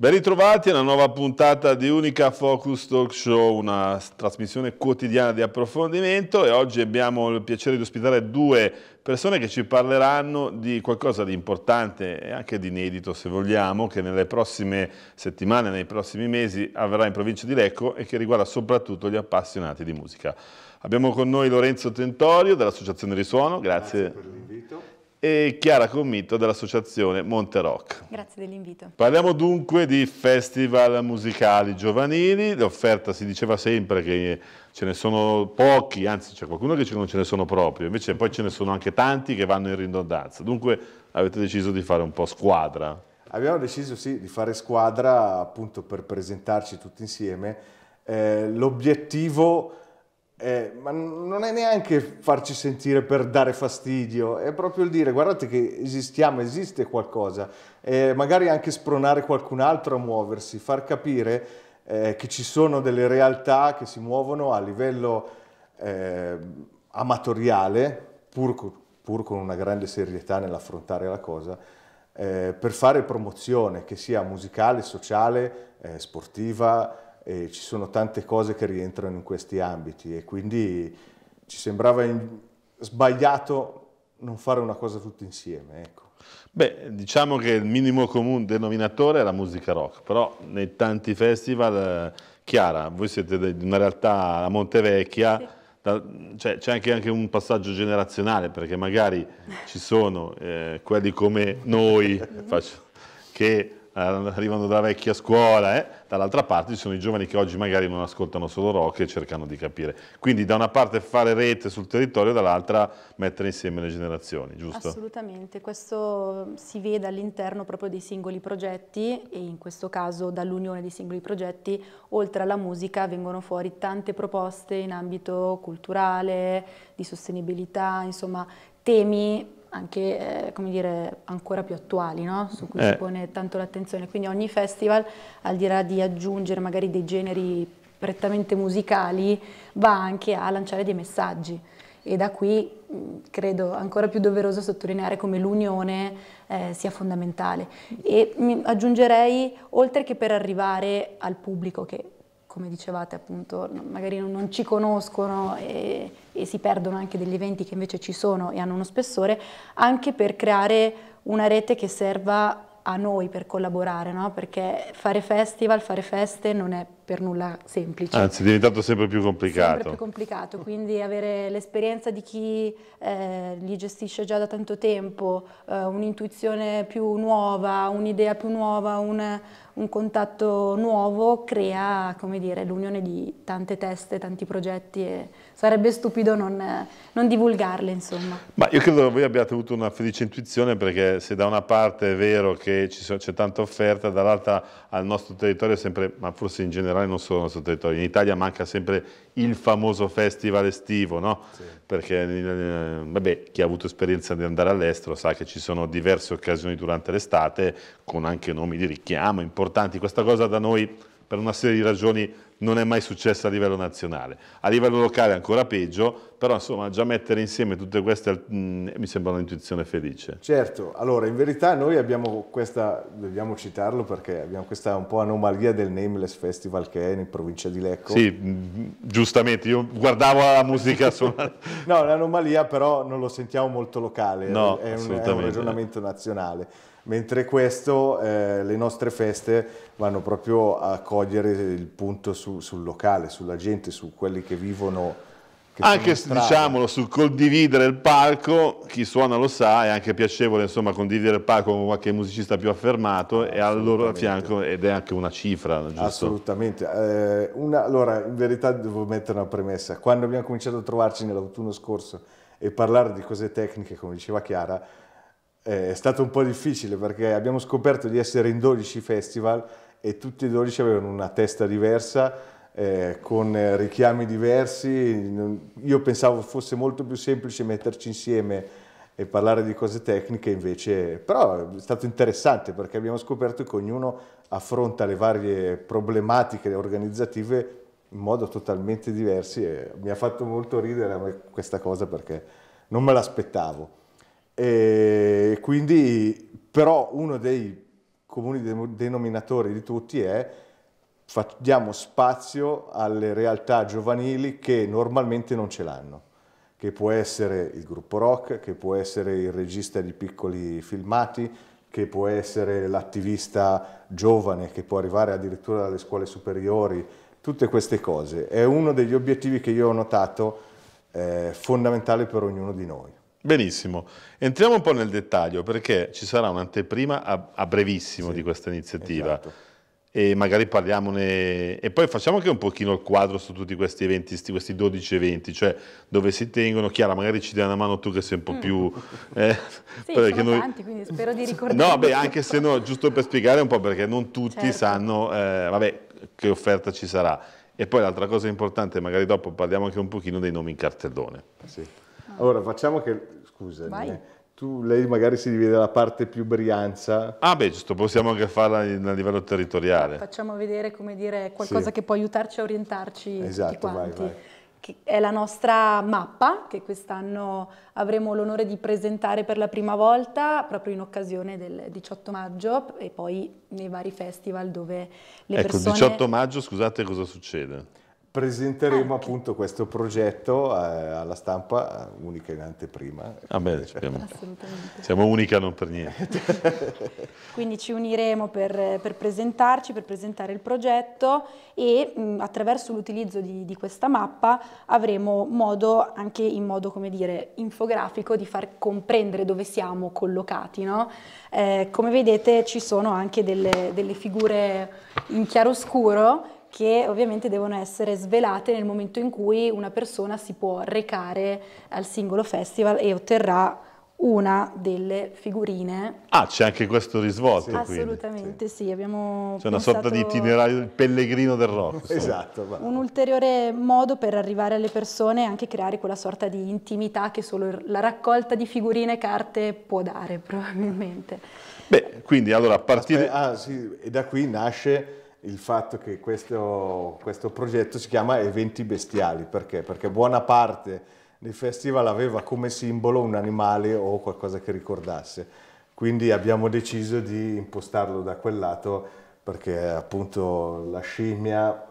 Ben ritrovati a una nuova puntata di Unica Focus Talk Show, una trasmissione quotidiana di approfondimento e oggi abbiamo il piacere di ospitare due persone che ci parleranno di qualcosa di importante e anche di inedito se vogliamo, che nelle prossime settimane, nei prossimi mesi avverrà in provincia di Lecco e che riguarda soprattutto gli appassionati di musica. Abbiamo con noi Lorenzo Tentorio dell'Associazione Risuono, grazie, grazie e Chiara Commito dell'associazione Monte Rock. Grazie dell'invito. Parliamo dunque di festival musicali giovanili, l'offerta si diceva sempre che ce ne sono pochi, anzi c'è qualcuno che non ce ne sono proprio, invece poi ce ne sono anche tanti che vanno in ridondanza, dunque avete deciso di fare un po' squadra. Abbiamo deciso sì di fare squadra appunto per presentarci tutti insieme, eh, l'obiettivo eh, ma non è neanche farci sentire per dare fastidio, è proprio il dire guardate che esistiamo, esiste qualcosa, eh, magari anche spronare qualcun altro a muoversi, far capire eh, che ci sono delle realtà che si muovono a livello eh, amatoriale, pur, pur, con una grande serietà nell'affrontare la cosa, eh, per fare promozione, che sia musicale, sociale, eh, sportiva e ci sono tante cose che rientrano in questi ambiti e quindi ci sembrava in... sbagliato non fare una cosa tutti insieme. Ecco. Beh, diciamo che il minimo comune denominatore è la musica rock, però nei tanti festival, eh, Chiara, voi siete di una realtà a Montevecchia, sì. Cioè, c'è anche, anche, un passaggio generazionale perché magari ci sono eh, quelli come noi faccio, che eh, arrivano dalla vecchia scuola, eh? dall'altra parte ci sono i giovani che oggi magari non ascoltano solo rock e cercano di capire. Quindi da una parte fare rete sul territorio, dall'altra mettere insieme le generazioni, giusto? Assolutamente, questo mm, si vede all'interno proprio dei singoli progetti e in questo caso dall'unione dei singoli progetti, oltre alla musica vengono fuori tante proposte in ambito culturale, di sostenibilità, insomma temi anche eh, dire, ancora più attuali, no? su cui eh. si pone tanto l'attenzione. Quindi ogni festival, al di là di aggiungere magari dei generi prettamente musicali, va anche a lanciare dei messaggi. E da qui mm, credo ancora più doveroso sottolineare come l'unione eh, sia fondamentale. E aggiungerei, oltre che per arrivare al pubblico, che come dicevate appunto, magari non ci conoscono e, e, si perdono anche degli eventi che invece ci sono e hanno uno spessore, anche per creare una rete che serva a noi per collaborare, no? perché fare festival, fare feste non è per nulla semplice. Anzi, è diventato sempre più complicato. Sempre più complicato, quindi avere l'esperienza di chi eh, li gestisce già da tanto tempo, eh, un'intuizione più nuova, un'idea più nuova, un, un, contatto nuovo, crea, come dire, l'unione di tante teste, tanti progetti e sarebbe stupido non, non divulgarle, insomma. Ma io credo che voi abbiate avuto una felice intuizione perché se da una parte è vero che c'è tanta offerta, dall'altra al nostro territorio sempre, ma forse in generale, generale non solo nel nostro territorio, in Italia manca sempre il famoso festival estivo, no? sì. perché eh, vabbè, chi ha avuto esperienza di andare all'estero sa che ci sono diverse occasioni durante l'estate con anche nomi di richiamo ah, importanti, questa cosa da noi per una serie di ragioni non è mai successa a livello nazionale. A livello locale è ancora peggio, però insomma già mettere insieme tutte queste mh, mm, mi sembra un'intuizione felice. Certo, allora in verità noi abbiamo questa, dobbiamo citarlo perché abbiamo questa un po' anomalia del Nameless Festival che è in provincia di Lecco. Sì, mh, mm, giustamente, io guardavo la musica no, l'anomalia però non lo sentiamo molto locale, no, è, un, è un ragionamento nazionale mentre questo eh, le nostre feste vanno proprio a cogliere il punto su, sul locale, sulla gente, su quelli che vivono. Che anche diciamolo sul condividere il palco, chi suona lo sa, è anche piacevole insomma condividere il palco con qualche musicista più affermato e al loro fianco ed è anche una cifra, giusto? Assolutamente. Eh, una, allora, in verità devo mettere una premessa. Quando abbiamo cominciato a trovarci nell'autunno scorso e parlare di cose tecniche, come diceva Chiara, eh, è stato un po' difficile perché abbiamo scoperto di essere in 12 festival e tutti e 12 avevano una testa diversa, eh, con richiami diversi. Io pensavo fosse molto più semplice metterci insieme e parlare di cose tecniche, invece, però è stato interessante perché abbiamo scoperto che ognuno affronta le varie problematiche organizzative in modo totalmente diverso e mi ha fatto molto ridere questa cosa perché non me l'aspettavo. E quindi, però, uno dei comuni denominatori di tutti è diamo spazio alle realtà giovanili che normalmente non ce l'hanno, che può essere il gruppo rock, che può essere il regista di piccoli filmati, che può essere l'attivista giovane che può arrivare addirittura dalle scuole superiori, tutte queste cose. È uno degli obiettivi che io ho notato eh, fondamentale per ognuno di noi. Benissimo, entriamo un po' nel dettaglio perché ci sarà un'anteprima a, a, brevissimo sì, di questa iniziativa esatto. e magari parliamone e poi facciamo anche un pochino il quadro su tutti questi eventi, questi 12 eventi, cioè dove si tengono, Chiara magari ci dai una mano tu che sei un po' mm. più... Eh, sì, perché noi... tanti quindi spero di ricordare. No, beh, anche se no, giusto per spiegare un po' perché non tutti certo. sanno eh, vabbè, che offerta ci sarà. E poi l'altra cosa importante, magari dopo parliamo anche un pochino dei nomi in cartellone. Sì. Allora, facciamo che, scusami, Vai. Eh, tu, lei magari si divide la parte più brianza. Ah beh, giusto, possiamo anche farla a livello territoriale. Facciamo vedere, come dire, qualcosa sì. che può aiutarci a orientarci esatto, Vai, vai che è la nostra mappa che quest'anno avremo l'onore di presentare per la prima volta proprio in occasione del 18 maggio e poi nei vari festival dove le ecco, persone... Ecco, il 18 maggio, scusate cosa succede? presenteremo Anche. appunto questo progetto eh, alla stampa unica in anteprima. Ah beh, eh, cioè. siamo, siamo unica non per niente. Quindi ci uniremo per, per, presentarci, per presentare il progetto e mh, mm, attraverso l'utilizzo di, di, questa mappa avremo modo, anche in modo come dire, infografico, di far comprendere dove siamo collocati. No? Eh, come vedete ci sono anche delle, delle figure in chiaroscuro che ovviamente devono essere svelate nel momento in cui una persona si può recare al singolo festival e otterrà una delle figurine. Ah, c'è anche questo risvolto. Sì, assolutamente sì. sì, abbiamo... C'è una sorta di itinerario del pellegrino del rock. Esatto. Bravo. Un ulteriore modo per arrivare alle persone è anche creare quella sorta di intimità che solo la raccolta di figurine e carte può dare probabilmente. Beh, quindi allora a partire... Aspetta, ah sì, e da qui nasce il fatto che questo, questo progetto si chiama Eventi Bestiali, perché? Perché buona parte del festival aveva come simbolo un animale o qualcosa che ricordasse, quindi abbiamo deciso di impostarlo da quel lato perché appunto la scimmia,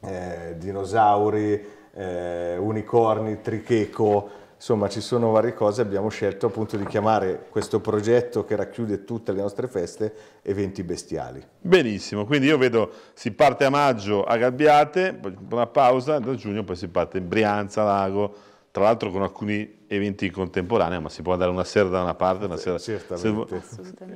eh, dinosauri, eh, unicorni, tricheco, insomma ci sono varie cose, abbiamo scelto appunto di chiamare questo progetto che racchiude tutte le nostre feste eventi bestiali. Benissimo, quindi io vedo si parte a maggio a Gabbiate, una pausa, da giugno poi si parte in Brianza, Lago, tra l'altro con alcuni eventi contemporanei, ma si può andare una sera da una parte, una sera... da Se...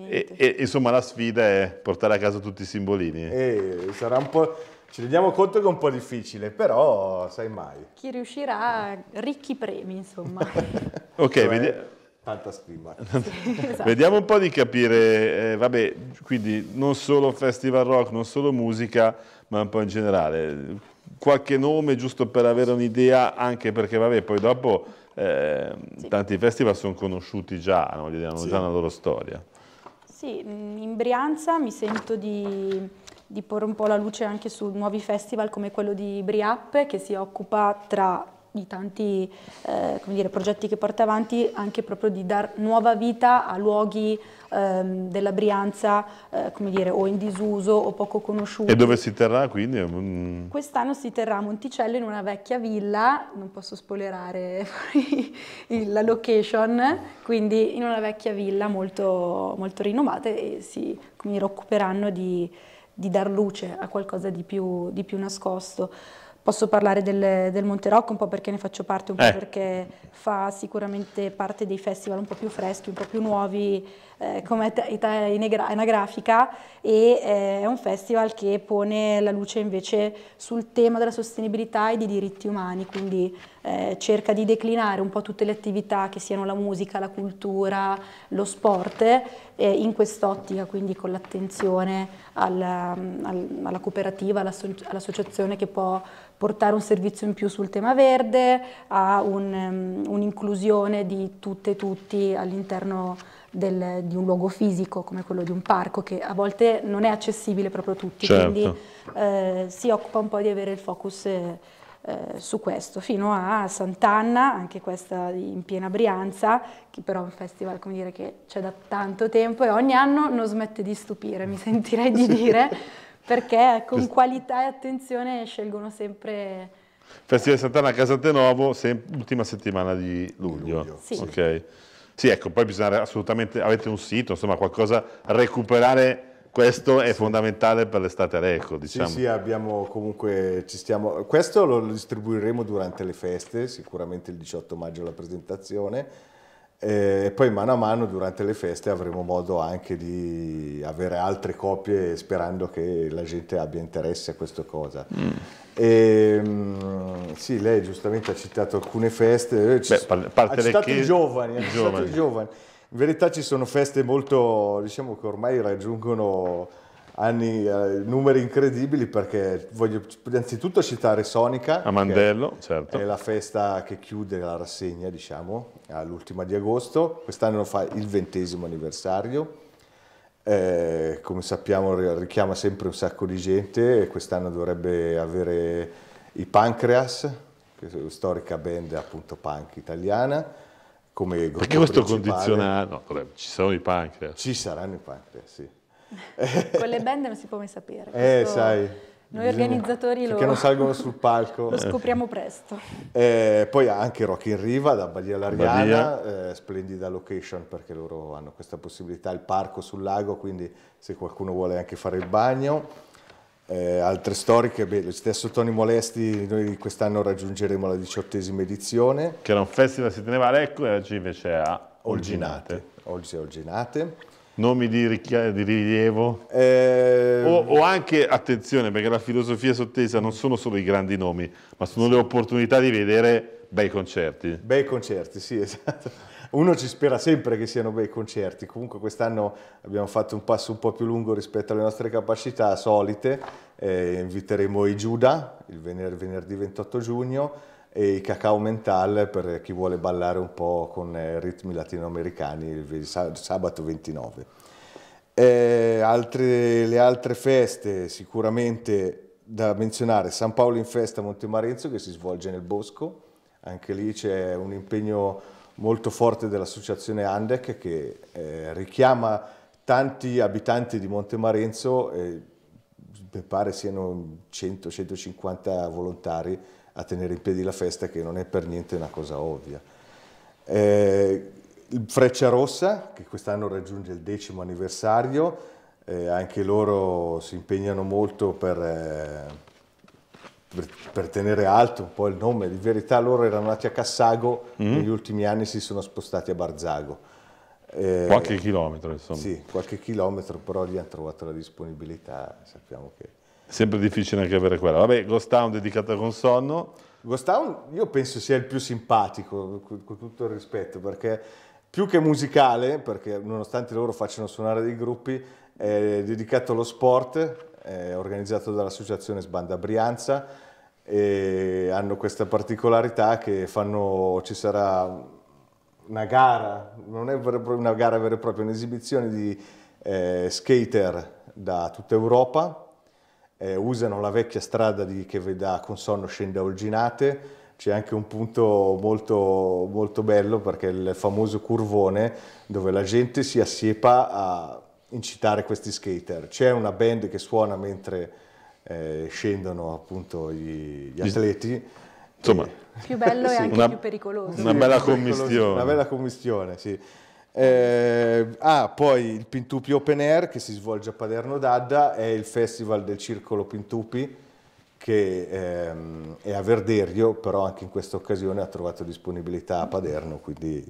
E, e, insomma la sfida è portare a casa tutti i simbolini. E eh, sarà un po' Ci rendiamo conto che è un po' difficile, però sai mai. Chi riuscirà, ricchi premi, insomma. ok, cioè, vediamo. Tanta stima. esatto. Vediamo un po' di capire, eh, vabbè, quindi non solo festival rock, non solo musica, ma un po' in generale. Qualche nome giusto per avere un'idea, anche perché, vabbè, poi dopo eh, sì. tanti festival sono conosciuti già, no? hanno sì. già una loro storia. Sì, in Brianza mi sento di di porre un po' la luce anche su nuovi festival come quello di Briap che si occupa tra i tanti eh, dire, progetti che porta avanti anche proprio di dar nuova vita a luoghi ehm, della Brianza eh, dire, o in disuso o poco conosciuti. E dove si terrà quindi? Quest'anno si terrà a Monticello in una vecchia villa, non posso spoilerare la location, quindi in una vecchia villa molto, molto rinomata e si dire, occuperanno di di dar luce a qualcosa di più, di più nascosto. Posso parlare del, del Monte Rocco un po' perché ne faccio parte, un po' eh. perché fa sicuramente parte dei festival un po' più freschi, un po' più nuovi eh, come anagrafica e eh, è un festival che pone la luce invece sul tema della sostenibilità e dei diritti umani, quindi eh, cerca di declinare un po' tutte le attività che siano la musica, la cultura, lo sport eh, in quest'ottica, quindi con l'attenzione alla, mm, alla, cooperativa, all'associazione che può portare un servizio in più sul tema verde, a mm, un'inclusione di tutte e tutti all'interno del, di un luogo fisico come quello di un parco che a volte non è accessibile proprio a tutti, certo. quindi eh, si occupa un po' di avere il focus eh, su questo, fino a Sant'Anna, anche questa in piena Brianza, che però è un festival come dire, che c'è da tanto tempo e ogni anno non smette di stupire, mi sentirei di dire, perché con qualità e attenzione scelgono sempre... Festival di Sant'Anna a Casantenovo, se, ultima settimana di luglio. luglio. Sì. Okay. Sì, ecco, poi bisogna assolutamente, avete un sito, insomma qualcosa, recuperare questo è fondamentale per l'estate Reco, diciamo. Sì, sì, abbiamo comunque, ci stiamo, questo lo distribuiremo durante le feste, sicuramente il 18 maggio la presentazione, eh, e poi mano a mano durante le feste avremo modo anche di avere altre coppie sperando che la gente abbia interesse a questa cosa. Mm. E, ehm, sì, lei giustamente ha citato alcune feste, eh, Beh, parte ha citato i giovani, ha citato i giovani. In verità ci sono feste molto, diciamo che ormai raggiungono anni, eh, numeri incredibili perché voglio innanzitutto citare Sonica. A Mandello, certo. È la festa che chiude la rassegna, diciamo, all'ultima di agosto. Quest'anno fa il ventesimo anniversario. Eh, come sappiamo richiama sempre un sacco di gente e quest'anno dovrebbe avere i Pancreas, che è una storica band appunto punk italiana. Come Perché questo principale. condizionato? No, ci sono i Pancreas. Ci saranno i Pancreas, sì eh. Con le band non si può mai sapere. Eh, sai. Noi organizzatori lo... Che non salgono sul palco. lo scopriamo presto. Eh, poi anche Rock in Riva da Badia Lariana, eh, splendida location perché loro hanno questa possibilità, il parco sul lago, quindi se qualcuno vuole anche fare il bagno. Eh, altre storiche, beh, lo stesso Tony Molesti, noi quest'anno raggiungeremo la diciottesima edizione. Che era un festival si teneva a Lecco e oggi invece è a Olginate. Olginate. Oggi è Olginate nomi di, di rilievo eh... o, o, anche attenzione perché la filosofia sottesa non sono solo i grandi nomi ma sono le opportunità di vedere bei concerti bei concerti sì esatto uno ci spera sempre che siano bei concerti comunque quest'anno abbiamo fatto un passo un po' più lungo rispetto alle nostre capacità solite eh, inviteremo i Giuda il venerdì 28 giugno e i cacao mental per chi vuole ballare un po' con eh, ritmi latinoamericani il sabato 29. Eh, altre, le altre feste sicuramente da menzionare, San Paolo in festa a Montemarenzo che si svolge nel bosco, anche lì c'è un impegno molto forte dell'associazione Andec che eh, richiama tanti abitanti di Montemarenzo, eh, mi pare siano 100-150 volontari a tenere in piedi la festa che non è per niente una cosa ovvia. Eh, Freccia Rossa, che quest'anno raggiunge il decimo anniversario, eh, anche loro si impegnano molto per, eh, per, per, tenere alto un po' il nome. In verità loro erano nati a Cassago, mm. negli ultimi anni si sono spostati a Barzago. Eh, qualche chilometro, insomma. Sì, qualche chilometro, però lì hanno trovato la disponibilità, sappiamo che sempre difficile anche avere quella. Vabbè, Ghost Town dedicata con sonno. Ghost Town io penso sia il più simpatico, con tutto il rispetto, perché più che musicale, perché nonostante loro facciano suonare dei gruppi, è dedicato allo sport, è organizzato dall'associazione Sbanda Brianza e hanno questa particolarità che fanno, ci sarà una gara, non è una gara vera e propria, un'esibizione di eh, skater da tutta Europa eh, usano la vecchia strada di, che da Consonno scende a Olginate, c'è anche un punto molto, molto bello perché è il famoso curvone dove la gente si assiepa a incitare questi skater. C'è una band che suona mentre eh, scendono appunto gli, gli atleti. Insomma, e... più bello sì. anche una, più pericoloso. Una bella commistione. Una bella commistione, sì. Eh, ah, poi il Pintupi Open Air che si svolge a Paderno d'Adda è il festival del Circolo Pintupi che ehm, è a Verderio, però anche in questa occasione ha trovato disponibilità a Paderno, quindi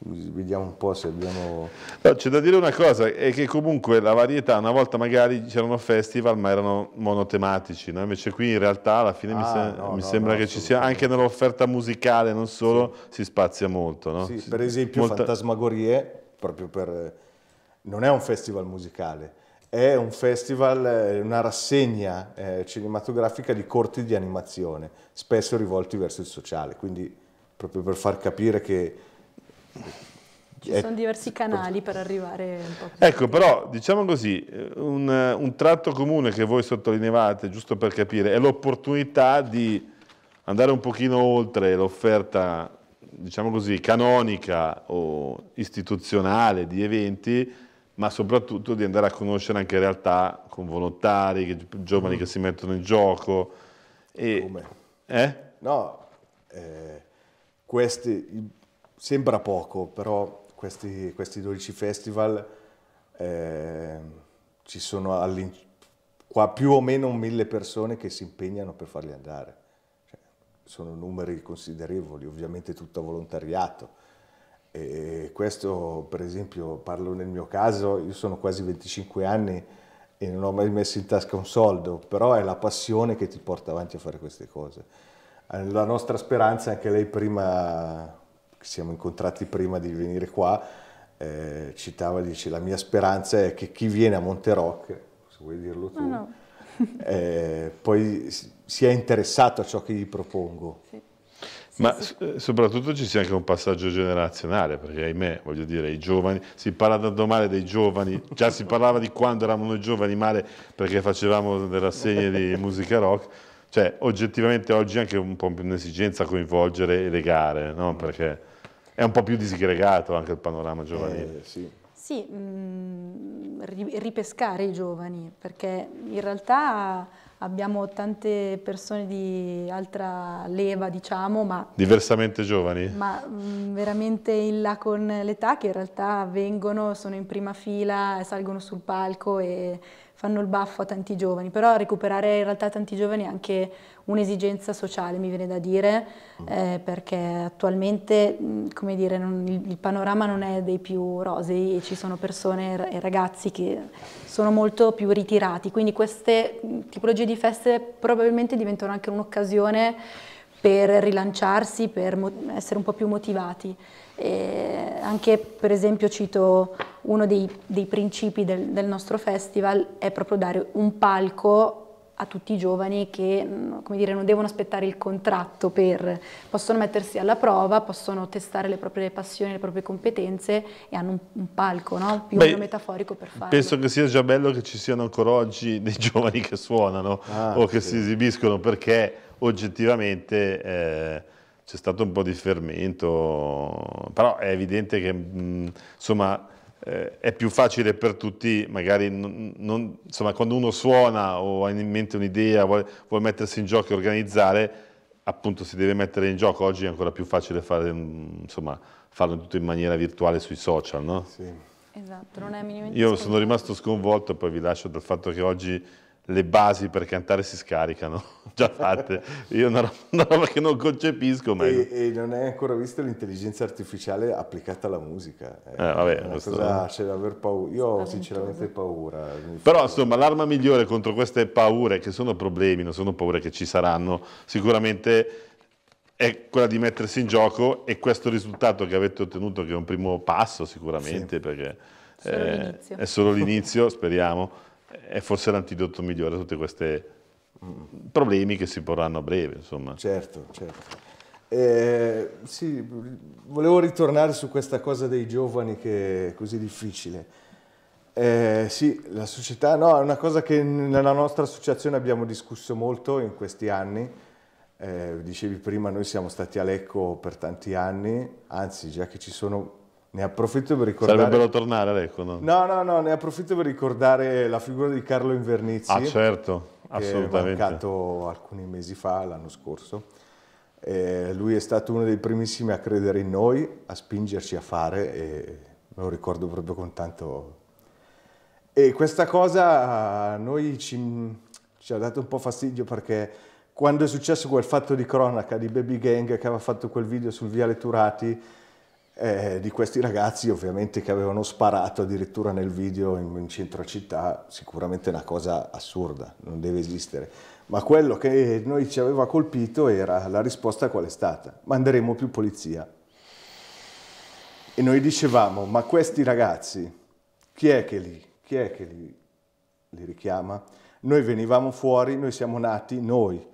Vediamo un po' se abbiamo... No, c'è da dire una cosa, è che comunque la varietà, una volta magari c'erano festival ma erano monotematici, no? invece qui in realtà alla fine ah, mi, se no, mi sembra che ci sia, anche nell'offerta musicale, non solo, sì. si spazia molto. Sì, per esempio molta... Fantasmagorie, proprio per... non è un festival musicale, è un festival, eh, una rassegna eh, cinematografica di corti di animazione, spesso rivolti verso il sociale, quindi proprio per far capire che ci sono ecco. diversi canali per arrivare un po' più. Ecco, però diciamo così, un, un tratto comune che voi sottolineavate, giusto per capire, è l'opportunità di andare un pochino oltre l'offerta, diciamo così, canonica o istituzionale di eventi, ma soprattutto di andare a conoscere anche realtà con volontari, giovani mm. che si mettono in gioco. E, Come? Eh? No, eh, questi sembra poco, però questi, questi 12 festival eh, ci sono qua più o meno mille persone che si impegnano per farli andare. Cioè, sono numeri considerevoli, ovviamente tutto volontariato. E questo, per esempio, parlo nel mio caso, io sono quasi 25 anni e non ho mai messo in tasca un soldo, però è la passione che ti porta avanti a fare queste cose. Eh, la nostra speranza, anche lei prima siamo incontrati prima di venire qua, eh, citava, dice, la mia speranza è che chi viene a Monteroc, se vuoi dirlo tu, no, no. eh, poi sia interessato a ciò che gli propongo. Sì. Sì, Ma sì. Eh, soprattutto ci sia anche un passaggio generazionale, perché ahimè, voglio dire, i giovani, si parla tanto male dei giovani, già si parlava di quando eravamo noi giovani male perché facevamo delle rassegne di musica rock, cioè oggettivamente oggi è anche un po' più un'esigenza coinvolgere e legare, no? Perché è un po' più disgregato anche il panorama giovanile. Eh, sì. sì mh, mm, ripescare i giovani, perché in realtà abbiamo tante persone di altra leva, diciamo, ma... Diversamente giovani? Ma mh, mm, veramente in là con l'età che in realtà vengono, sono in prima fila, salgono sul palco e fanno il baffo a tanti giovani, però recuperare in realtà tanti giovani è anche un'esigenza sociale, mi viene da dire, mm. eh, perché attualmente mm, come dire, non, il, il, panorama non è dei più rosei e ci sono persone e ragazzi che sono molto più ritirati, quindi queste mm, tipologie di feste probabilmente diventano anche un'occasione per rilanciarsi, per essere un po' più motivati. E anche per esempio cito uno dei, dei principi del, del, nostro festival è proprio dare un palco a tutti i giovani che mm, dire, non devono aspettare il contratto per, possono mettersi alla prova, possono testare le proprie passioni, le proprie competenze e hanno un, un palco, no? più Beh, metaforico per farlo. Penso che sia già bello che ci siano ancora oggi dei giovani che suonano ah, o che si esibiscono perché oggettivamente... Eh, c'è stato un po' di fermento, però è evidente che mh, mm, insomma eh, è più facile per tutti, magari non, non, insomma, quando uno suona o ha in mente un'idea, vuole, vuole, mettersi in gioco e organizzare, appunto si deve mettere in gioco. Oggi è ancora più facile fare, mm, insomma, farlo tutto in maniera virtuale sui social, no? Sì. Esatto, non è minimamente Io sono rimasto sconvolto, poi vi lascio dal fatto che oggi le basi per cantare si scaricano, già fatte. Io una roba, una roba che non concepisco mai. E, e, non hai ancora visto l'intelligenza artificiale applicata alla musica. Eh, eh vabbè, una cosa, c'è da aver paura. Io ho sinceramente paura. Però insomma l'arma migliore contro queste paure, che sono problemi, non sono paure che ci saranno, sicuramente è quella di mettersi in gioco e questo risultato che avete ottenuto che è un primo passo sicuramente sì. perché solo è, è solo l'inizio, speriamo è forse l'antidoto migliore a tutti questi problemi che si porranno a breve. Insomma. Certo, certo. Eh, sì, volevo ritornare su questa cosa dei giovani che è così difficile. Eh, sì, la società no, è una cosa che nella nostra associazione abbiamo discusso molto in questi anni. Eh, dicevi prima, noi siamo stati a Lecco per tanti anni, anzi già che ci sono ne approfitto per ricordare... Sarebbero tornare ecco, no? No, no, no, ne approfitto per ricordare la figura di Carlo Invernizzi. Ah, certo, assolutamente. Che è mancato alcuni mesi fa, l'anno scorso. Eh, lui è stato uno dei primissimi a credere in noi, a spingerci a fare e me lo ricordo proprio con tanto... E questa cosa a noi ci, ci ha dato un po' fastidio perché quando è successo quel fatto di cronaca di Baby Gang che aveva fatto quel video sul Viale Turati eh, di questi ragazzi ovviamente che avevano sparato addirittura nel video in, in centro città, sicuramente una cosa assurda, non deve esistere. Ma quello che noi ci aveva colpito era la risposta qual è stata? Manderemo più polizia. E noi dicevamo, ma questi ragazzi, chi è che li, chi è che li, li richiama? Noi venivamo fuori, noi siamo nati, noi,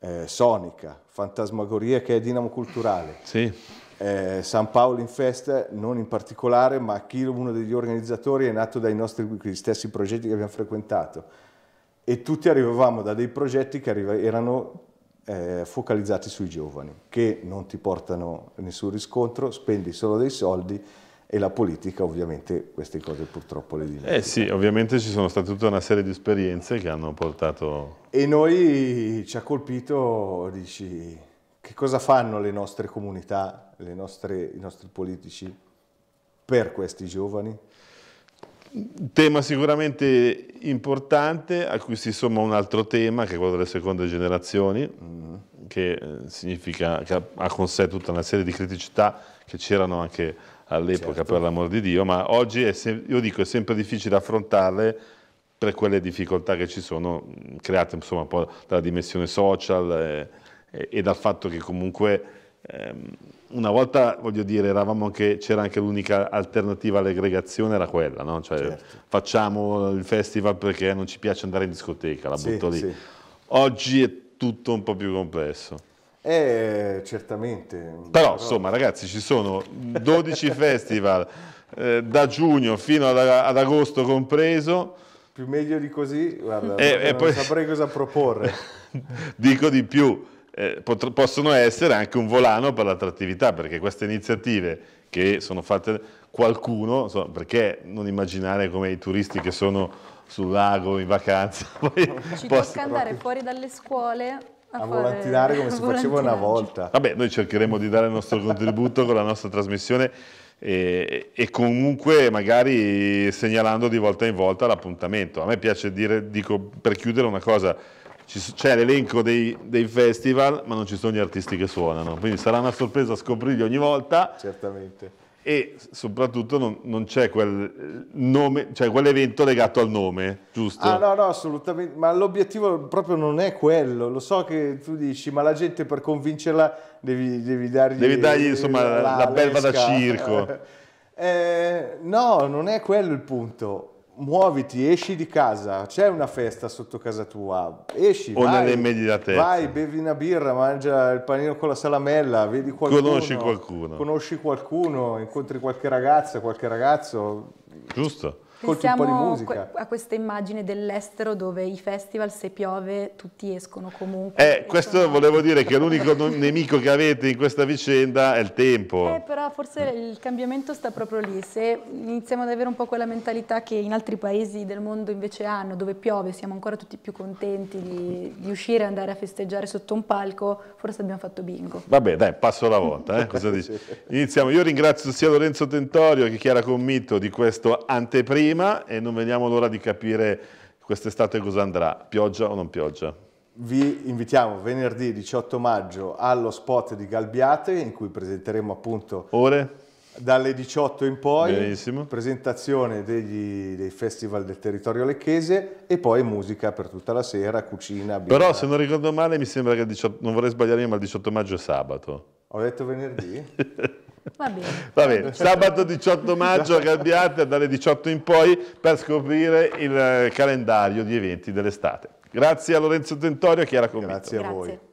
eh, Sonica, Fantasmagoria che è Dinamo Culturale. Sì eh, San Paolo in Fest, non in particolare, ma chi uno degli organizzatori è nato dai nostri stessi progetti che abbiamo frequentato e tutti arrivavamo da dei progetti che erano eh, focalizzati sui giovani, che non ti portano nessun riscontro, spendi solo dei soldi e la politica ovviamente queste cose purtroppo le dimentica. Eh sì, ovviamente ci sono state tutta una serie di esperienze che hanno portato... E noi ci ha colpito, dici, che cosa fanno le nostre comunità, le nostre, i nostri politici per questi giovani? Tema sicuramente importante a cui si somma un altro tema che è quello delle seconde generazioni, mm-hmm. che, eh, significa, che ha con sé tutta una serie di criticità che c'erano anche all'epoca certo. per l'amor di Dio, ma oggi è, io dico, è sempre difficile affrontarle per quelle difficoltà che ci sono create insomma, un po' dalla dimensione social. E, eh, e, dal fatto che comunque ehm, una volta, voglio dire, anche, c'era anche l'unica alternativa all'aggregazione, era quella, no? cioè, certo. facciamo il festival perché non ci piace andare in discoteca, la butto lì. Sì. Oggi è tutto un po' più complesso. Eh, certamente. Però, però... insomma ragazzi ci sono 12 festival eh, da giugno fino ad, ad, agosto compreso. Più meglio di così, guarda, e, non e poi... saprei cosa proporre. Dico di più, eh, possono essere anche un volano per l'attrattività, perché queste iniziative che sono fatte qualcuno, so, perché non immaginare come i turisti che sono sul lago in vacanza. Poi Ci posso... tocca andare fuori dalle scuole a, a volantinare come si faceva una volta. Vabbè, noi cercheremo di dare il nostro contributo con la nostra trasmissione e, e, comunque magari segnalando di volta in volta l'appuntamento. A me piace dire, dico per chiudere una cosa, c'è l'elenco dei, dei, festival, ma non ci sono gli artisti che suonano. Quindi sarà una sorpresa scoprirli ogni volta. Certamente. E soprattutto non, non c'è quel nome, cioè quell'evento legato al nome, giusto? Ah no, no, assolutamente, ma l'obiettivo proprio non è quello. Lo so che tu dici, ma la gente per convincerla devi, devi dargli... Devi dargli insomma la, la belva da circo. eh, no, non è quello il punto muoviti, esci di casa, c'è una festa sotto casa tua, esci, o vai, vai, bevi una birra, mangia il panino con la salamella, vedi qualcuno, conosci qualcuno, conosci qualcuno incontri qualche ragazza, qualche ragazzo. Giusto ascolti a questa immagine dell'estero dove i festival se piove tutti escono comunque. Eh, questo sono... volevo dire che l'unico nemico che avete in questa vicenda è il tempo. Eh, però forse il cambiamento sta proprio lì, se iniziamo ad avere un po' quella mentalità che in altri paesi del mondo invece hanno, dove piove siamo ancora tutti più contenti di, di uscire e andare a festeggiare sotto un palco, forse abbiamo fatto bingo. Vabbè dai, passo alla volta, eh? cosa dici? Iniziamo, io ringrazio sia Lorenzo Tentorio che Chiara Committo di questo anteprima prima e non vediamo l'ora di capire quest'estate cosa andrà, pioggia o non pioggia. Vi invitiamo venerdì 18 maggio allo spot di Galbiate in cui presenteremo appunto... Ore? dalle 18 in poi, Benissimo. presentazione degli, dei festival del territorio lecchese e poi musica per tutta la sera, cucina. Birra. Però se non ricordo male mi sembra che 18, non vorrei sbagliarmi, ma il 18 maggio è sabato. Ho detto venerdì? Va bene. Va bene. Sabato 18 maggio arrabbiate dalle 18 in poi per scoprire il eh, calendario di eventi dell'estate. Grazie a Lorenzo Tentorio e a Chiara Comito. Grazie a voi. Grazie.